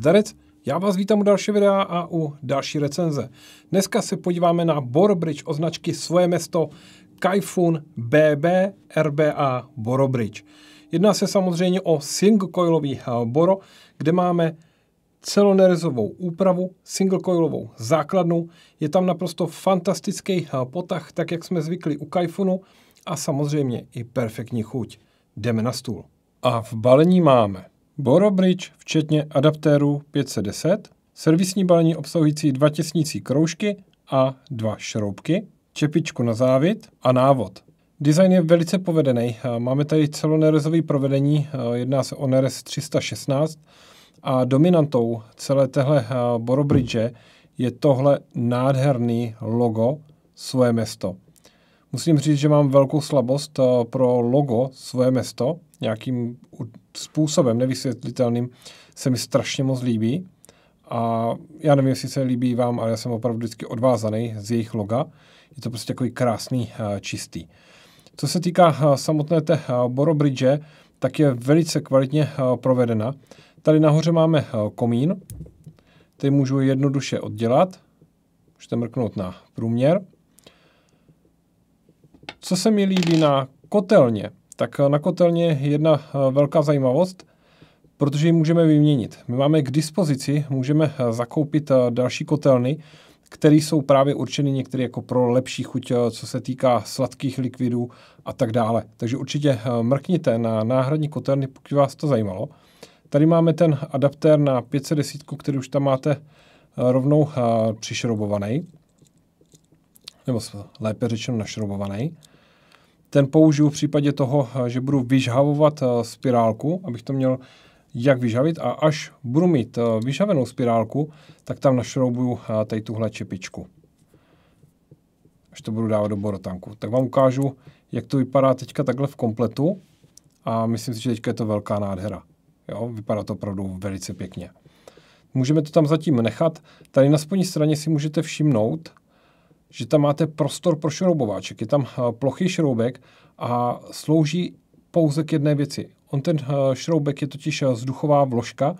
Zdarec, já vás vítám u dalšího videa a u další recenze. Dneska se podíváme na Borobridge označky Svoje město Kaifun BB RBA Borobridge. Jedná se samozřejmě o single coilový eh, Boro, kde máme celonerezovou úpravu, single coilovou základnu. Je tam naprosto fantastický eh, potah, tak jak jsme zvykli u Kaifunu a samozřejmě i perfektní chuť. Jdeme na stůl. A v balení máme Borobridge, včetně adaptéru 510, servisní balení obsahující dva těsnící kroužky a dva šroubky, čepičku na závit a návod. Design je velice povedený. Máme tady celonerezové provedení, jedná se o nerez 316 a dominantou celé téhle eh, Borobridge je tohle nádherný logo svoje město. Musím říct, že mám velkou slabost eh, pro logo svoje město, nějakým způsobem nevysvětlitelným se mi strašně moc líbí. A já nevím, jestli se líbí vám, ale já jsem opravdu vždycky odvázaný z jejich loga. Je to prostě takový krásný, eh, čistý. Co se týká eh, samotné té eh, borobridge, tak je velice kvalitně provedena. Tady nahoře máme komín, ty můžu jednoduše oddělat. Můžete mrknout na průměr. Co se mi líbí na kotelně, tak eh, na kotelně jedna eh, velká zajímavost, protože ji můžeme vyměnit. My máme k dispozici, můžeme eh, zakoupit další kotelny, které jsou právě určeny některé jako pro lepší chuť, co se týká sladkých likvidů a tak dále. Takže určitě mrkněte na náhradní kotelny, pokud vás to zajímalo. Tady máme ten adaptér na 510, který už tam máte rovnou přišroubovaný, nebo lépe řečeno našroubovaný. Ten použiju v případě toho, eh, že budu vyžhavovat eh, spirálku, abych to měl jak vyžavit a až budu mít eh, vyžavenou spirálku, tak tam našroubuju tady tuhle čepičku. Až to budu dávat do borotanku. Tak vám ukážu, jak to vypadá teďka takhle v kompletu a myslím si, že teďka je to velká nádhera. Jo, vypadá to opravdu velice pěkně. Můžeme to tam zatím nechat. Tady na spodní straně si můžete všimnout, že tam máte prostor pro šroubováček. Je tam eh, plochý šroubek a slouží pouze k jedné věci. On ten eh, šroubek je totiž vzduchová eh, vložka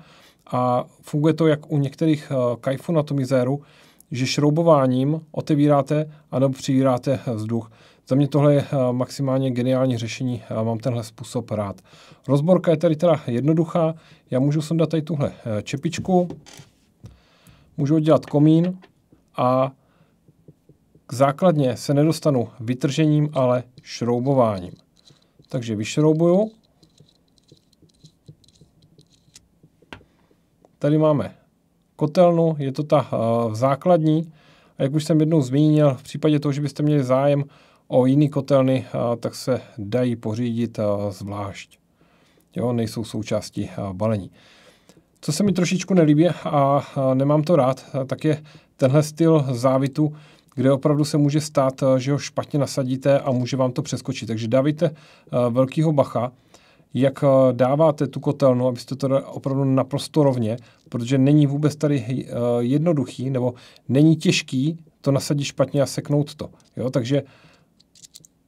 a funguje to jak u některých kajfů na tomizéru, že šroubováním otevíráte a nebo přivíráte vzduch. Za mě tohle je maximálně geniální řešení, a mám tenhle způsob rád. Rozborka je tady teda jednoduchá, já můžu sundat tady tuhle čepičku, můžu udělat komín a k základně se nedostanu vytržením, ale šroubováním. Takže vyšroubuju. Tady máme kotelnu, je to ta eh, v základní. A jak už jsem jednou zmínil, v případě toho, že byste měli zájem o jiný kotelny, eh, tak se dají pořídit eh, zvlášť. Jo, nejsou součástí balení. Co se mi trošičku nelíbí a nemám to rád, tak je tenhle styl závitu, kde opravdu se může stát, eh, že ho špatně nasadíte a může vám to přeskočit. Takže dávejte eh, velkýho bacha, jak eh, dáváte tu kotelnu, abyste to dali opravdu naprosto rovně, protože není vůbec tady jednoduchý nebo není těžký to nasadit špatně a seknout to. Jo? Takže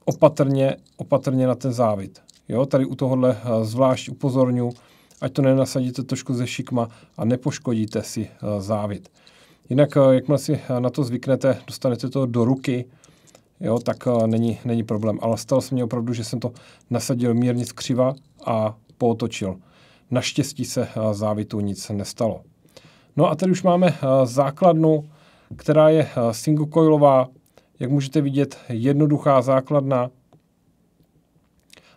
opatrně, opatrně na ten závit. Jo? Tady u tohohle zvlášť upozorňuji, ať to nenasadíte trošku ze šikma a nepoškodíte si závit. Jinak, eh, jak si eh, na to zvyknete, dostanete to do ruky, jo, tak eh, není, není problém. Ale stalo se mi opravdu, že jsem to nasadil mírně skřiva a pootočil. Naštěstí se závitu nic nestalo. No a tady už máme základnu, která je single coilová, jak můžete vidět, jednoduchá základna.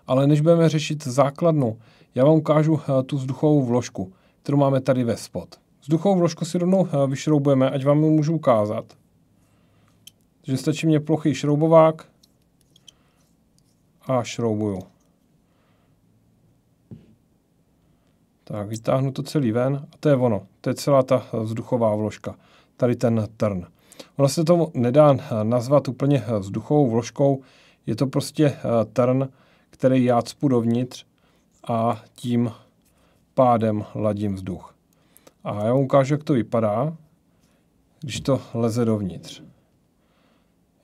Ale než budeme řešit základnu, já vám ukážu tu vzduchovou vložku, kterou máme tady ve spod. Vzduchovou vložku si rovnou eh, vyšroubujeme, ať vám ji můžu ukázat. Takže stačí mě plochý šroubovák a šroubuju. Tak, vytáhnu to celý ven a to je ono. To je celá ta eh, vzduchová vložka. Tady ten trn. Ono se to nedá eh, nazvat úplně vzduchovou vložkou. Je to prostě trn, který já cpu dovnitř a tím pádem ladím vzduch. A já vám ukážu, jak to vypadá, když to leze dovnitř.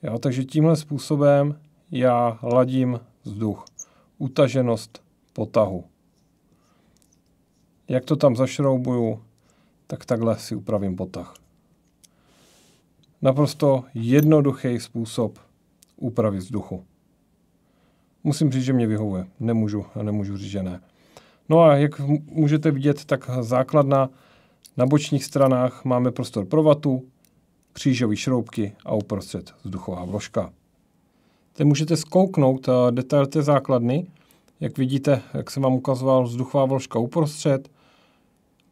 Jo, takže tímhle způsobem já ladím vzduch. Utaženost potahu. Jak to tam zašroubuju, tak takhle si upravím potah. Naprosto jednoduchý způsob úpravy vzduchu. Musím říct, že mě vyhovuje. Nemůžu, nemůžu říct, že ne. No a jak můžete vidět, tak základna na bočních stranách máme prostor pro vatu, křížové šroubky a uprostřed vzduchová vložka. Teď můžete skouknout eh, detail té základny. Jak vidíte, jak jsem vám ukazoval, vzduchová vložka uprostřed.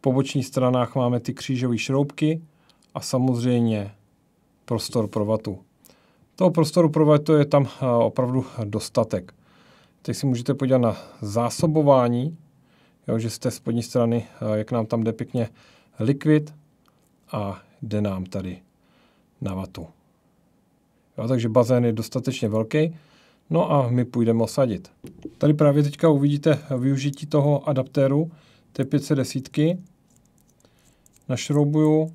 Po bočních stranách máme ty křížové šroubky a samozřejmě prostor pro vatu. Toho prostoru pro vatu je tam eh, opravdu dostatek. Teď si můžete podívat na zásobování, jo, že z té spodní strany, eh, jak nám tam jde pěkně likvid a jde nám tady na vatu. Jo, takže bazén je dostatečně velký, no a my půjdeme osadit. Tady právě teďka uvidíte využití toho adaptéru T510. Našroubuju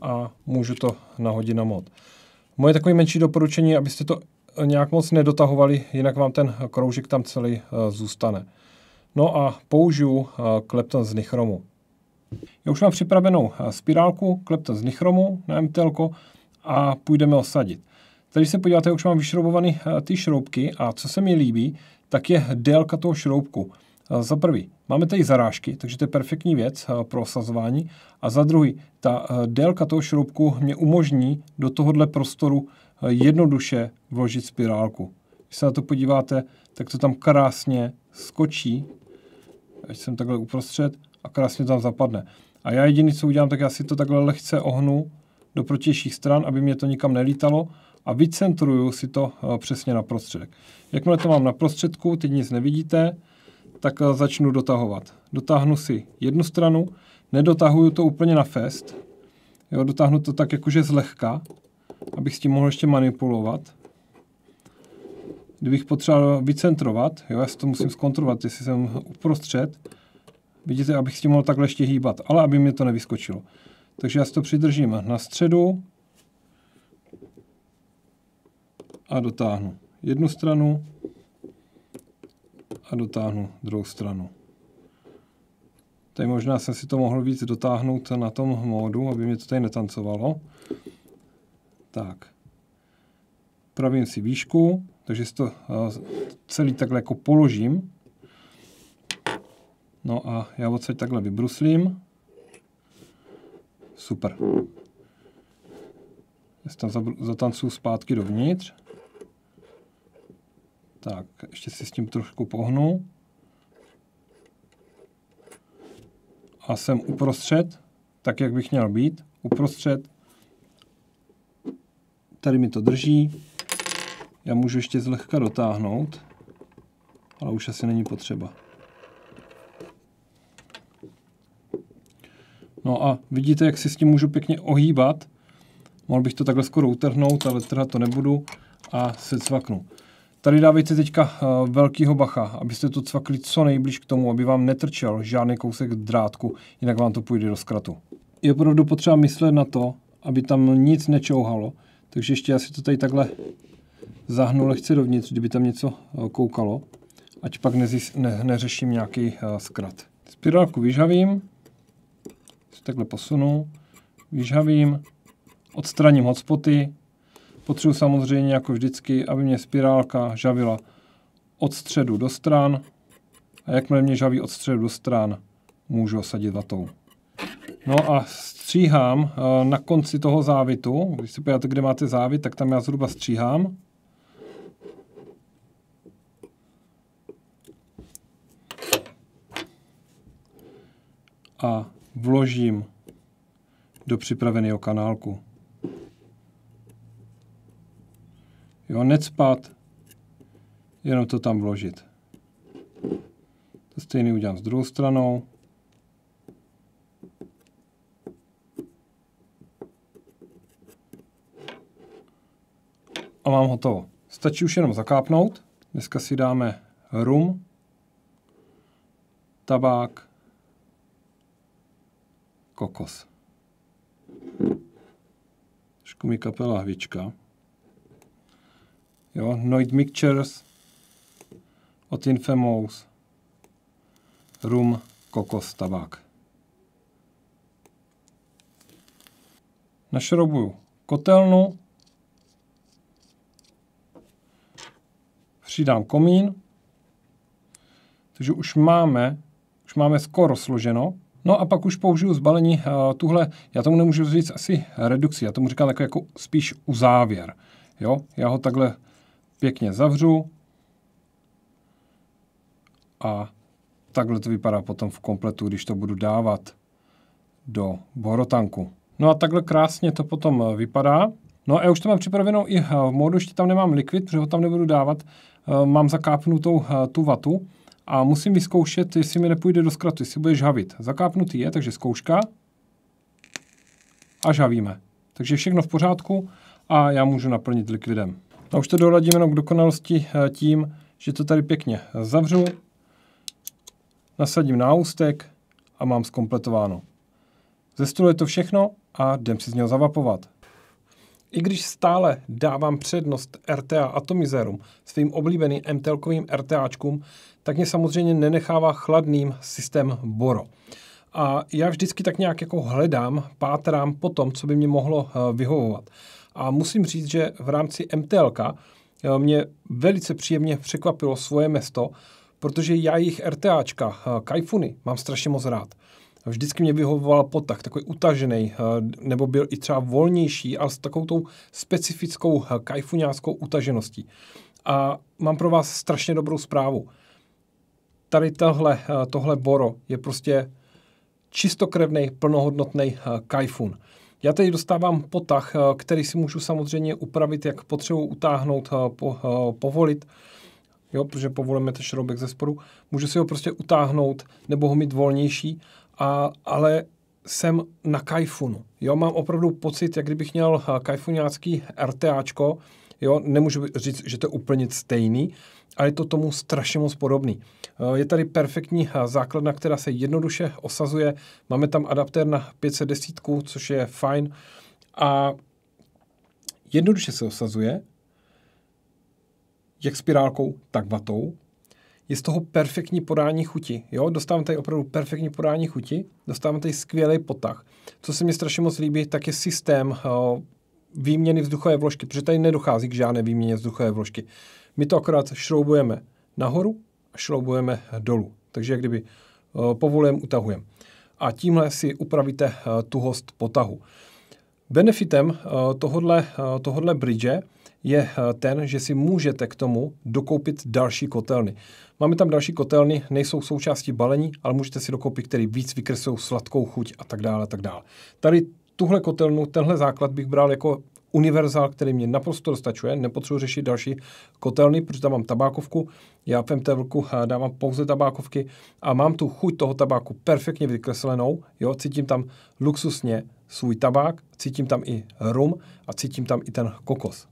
a můžu to nahodit na mod. Moje takové menší doporučení, abyste to nějak moc nedotahovali, jinak vám ten kroužek tam celý eh, zůstane. No a použiju eh, klepton z nichromu. Já už mám připravenou eh, spirálku, klepta z nichromu na MTL a půjdeme osadit. Tady se podíváte, už mám vyšroubované eh, ty šroubky a co se mi líbí, tak je délka toho šroubku. Eh, za prvý, máme tady zarážky, takže to je perfektní věc pro osazování. A za druhý, ta délka toho šroubku mě umožní do tohohle prostoru jednoduše vložit spirálku. Když se na to podíváte, tak to tam krásně skočí, až jsem takhle uprostřed, a krásně tam zapadne. A já jediný, co udělám, tak já si to takhle lehce ohnu do protějších stran, aby mě to nikam nelítalo a vycentruju si to eh, přesně na prostředek. Jakmile to mám na prostředku, teď nic nevidíte, tak eh, začnu dotahovat. Dotáhnu si jednu stranu, nedotahuju to úplně na fest, jo, dotáhnu to tak jakože zlehka, abych s tím mohl ještě manipulovat. Kdybych potřeboval vycentrovat, jo, já si to musím zkontrolovat, jestli jsem uprostřed, Vidíte, abych s tím mohl takhle ještě hýbat, ale aby mi to nevyskočilo. Takže já si to přidržím na středu a dotáhnu jednu stranu a dotáhnu druhou stranu. Tady možná jsem si to mohl víc dotáhnout na tom módu, aby mě to tady netancovalo. Tak. Pravím si výšku, takže si to eh, celý takhle jako položím No a já odsaď takhle vybruslím. Super. Já tam zatancuju zpátky dovnitř. Tak, ještě si s tím trošku pohnu. A jsem uprostřed, tak jak bych měl být. Uprostřed. Tady mi to drží. Já můžu ještě zlehka dotáhnout, ale už asi není potřeba. a vidíte, jak si s tím můžu pěkně ohýbat. Mohl bych to takhle skoro utrhnout, ale trhat to nebudu a se cvaknu. Tady dávejte teďka eh, velkýho bacha, abyste to cvakli co nejblíž k tomu, aby vám netrčel žádný kousek drátku, jinak vám to půjde do zkratu. Je opravdu potřeba myslet na to, aby tam nic nečouhalo, takže ještě já si to tady takhle zahnu lehce dovnitř, kdyby tam něco eh, koukalo, ať pak nezis, ne, neřeším nějaký eh, zkrat. Spirálku vyžavím, to takhle posunu, vyžhavím, odstraním hotspoty, potřebuji samozřejmě jako vždycky, aby mě spirálka žavila od středu do stran a jakmile mě žaví od středu do stran, můžu osadit vatou. No a stříhám eh, na konci toho závitu, když se podíváte, kde máte závit, tak tam já zhruba stříhám. A vložím do připraveného kanálku. Jo, necpat, jenom to tam vložit. To stejný udělám s druhou stranou. A mám hotovo. Stačí už jenom zakápnout. Dneska si dáme rum, tabák, kokos. Trošku mi kapela hvička. Jo, Noid Mixtures od Infamous. Rum, kokos, tabák. Našrobuju kotelnu. Přidám komín. Takže už máme, už máme skoro složeno. No a pak už použiju zbalení eh, tuhle, já tomu nemůžu říct asi redukci, já tomu říkám jako spíš uzávěr. Jo, já ho takhle pěkně zavřu a takhle to vypadá potom v kompletu, když to budu dávat do borotanku. No a takhle krásně to potom eh, vypadá. No a já už to mám připravenou i eh, v módu, ještě tam nemám likvid, protože ho tam nebudu dávat. Mám zakápnutou tu vatu a musím vyzkoušet, jestli mi nepůjde do zkratu, jestli bude žhavit. Zakápnutý je, takže zkouška a žavíme. Takže všechno v pořádku a já můžu naplnit likvidem. A už to doladím jenom k dokonalosti eh, tím, že to tady pěkně zavřu, nasadím na ústek a mám zkompletováno. Ze stolu je to všechno a jdem si z něho zavapovat. I když stále dávám přednost RTA atomizerům svým oblíbeným MTLkovým RTAčkům, tak mě samozřejmě nenechává chladným systém Boro. A já vždycky tak nějak jako hledám, pátrám po tom, co by mě mohlo eh, vyhovovat. A musím říct, že v rámci MTLka eh, mě velice příjemně překvapilo svoje město, protože já jejich RTAčka, eh, Kajfuny, mám strašně moc rád vždycky mě vyhovoval potah, takový utažený, eh, nebo byl i třeba volnější, ale s takovou tou specifickou eh, kajfuňáckou utažeností. A mám pro vás strašně dobrou zprávu. Tady tohle, eh, tohle boro je prostě čistokrevný, plnohodnotný kajfun. Já teď dostávám potah, který si můžu samozřejmě upravit, jak potřebu utáhnout, po, povolit, jo, protože povolíme ten šroubek ze spodu. Můžu si ho prostě utáhnout nebo ho mít volnější a, ale jsem na kajfunu. Jo, mám opravdu pocit, jak kdybych měl eh, kajfuňácký RTAčko, jo, nemůžu říct, že to je úplně stejný, ale je to tomu strašně moc podobný. Eh, je tady perfektní eh, základna, která se jednoduše osazuje, máme tam adaptér na 510, což je fajn a jednoduše se osazuje, jak spirálkou, tak vatou je z toho perfektní podání chuti. Jo? Dostávám tady opravdu perfektní podání chuti, dostávám tady skvělý potah. Co se mi strašně moc líbí, tak je systém eh, výměny vzduchové vložky, protože tady nedochází k žádné výměně vzduchové vložky. My to akorát šroubujeme nahoru a šroubujeme dolů. Takže jak kdyby eh, povolujeme, utahujeme. A tímhle si upravíte eh, tuhost potahu. Benefitem tohodle, tohodle bridge je eh, ten, že si můžete k tomu dokoupit další kotelny. Máme tam další kotelny, nejsou součástí balení, ale můžete si dokoupit, který víc vykresují sladkou chuť a tak dále, a tak dále. Tady tuhle kotelnu, tenhle základ bych bral jako univerzál, který mě naprosto dostačuje, nepotřebuji řešit další kotelny, protože tam mám tabákovku, já v MTV eh, dávám pouze tabákovky a mám tu chuť toho tabáku perfektně vykreslenou, jo, cítím tam luxusně svůj tabák, cítím tam i rum a cítím tam i ten kokos.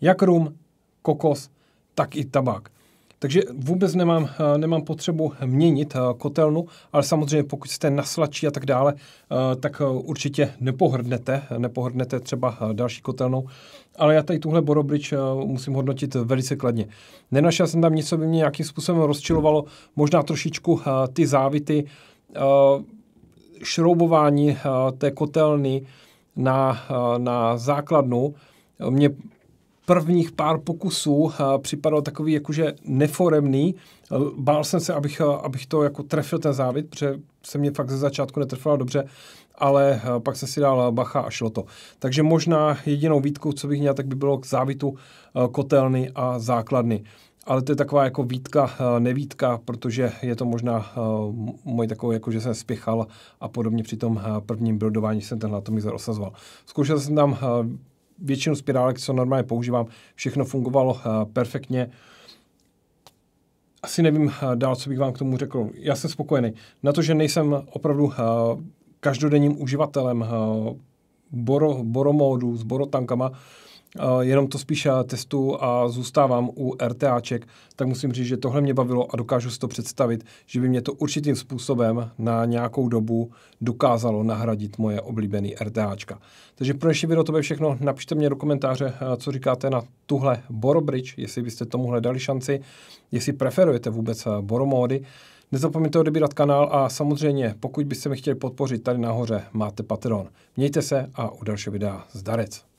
jak rum, kokos, tak i tabák. Takže vůbec nemám, eh, nemám potřebu měnit eh, kotelnu, ale samozřejmě pokud jste naslačí a tak dále, eh, tak určitě nepohrdnete, nepohrdnete třeba další kotelnou. Ale já tady tuhle borobrič musím hodnotit velice kladně. Nenašel jsem tam nic, co by mě nějakým způsobem rozčilovalo, možná trošičku ty závity, šroubování té kotelny na, na základnu mě prvních pár pokusů eh, připadal takový jakože neforemný. Eh, bál jsem se, abych, eh, abych to jako trefil ten závit, protože se mě fakt ze začátku netrefilo dobře, ale pak jsem si dal bacha a šlo to. Takže možná jedinou výtku, co bych měl, tak by bylo k závitu kotelny a základny. Ale to je taková jako výtka, nevítka, protože je to možná můj takový, jako že jsem spěchal a podobně při tom prvním buildování jsem tenhle atomizer osazoval. Zkoušel jsem tam většinu spirálek, co normálně používám, všechno fungovalo eh, perfektně. Asi nevím eh, dál, co bych vám k tomu řekl. Já jsem spokojený. Na to, že nejsem opravdu eh, každodenním uživatelem Boro, Boro s borotankama. uh, Eh, jenom to spíš eh, testu a zůstávám u RTAček, tak musím říct, že tohle mě bavilo a dokážu si to představit, že by mě to určitým způsobem na nějakou dobu dokázalo nahradit moje oblíbený RTAčka. Takže pro dnešní video to by všechno. Napište mě do komentáře, eh, co říkáte na tuhle Borobridge, jestli byste tomuhle dali šanci, jestli preferujete vůbec Boromódy. Nezapomeňte odebírat kanál a samozřejmě, pokud byste mi chtěli podpořit, tady nahoře máte Patreon. Mějte se a u dalšího videa zdarec.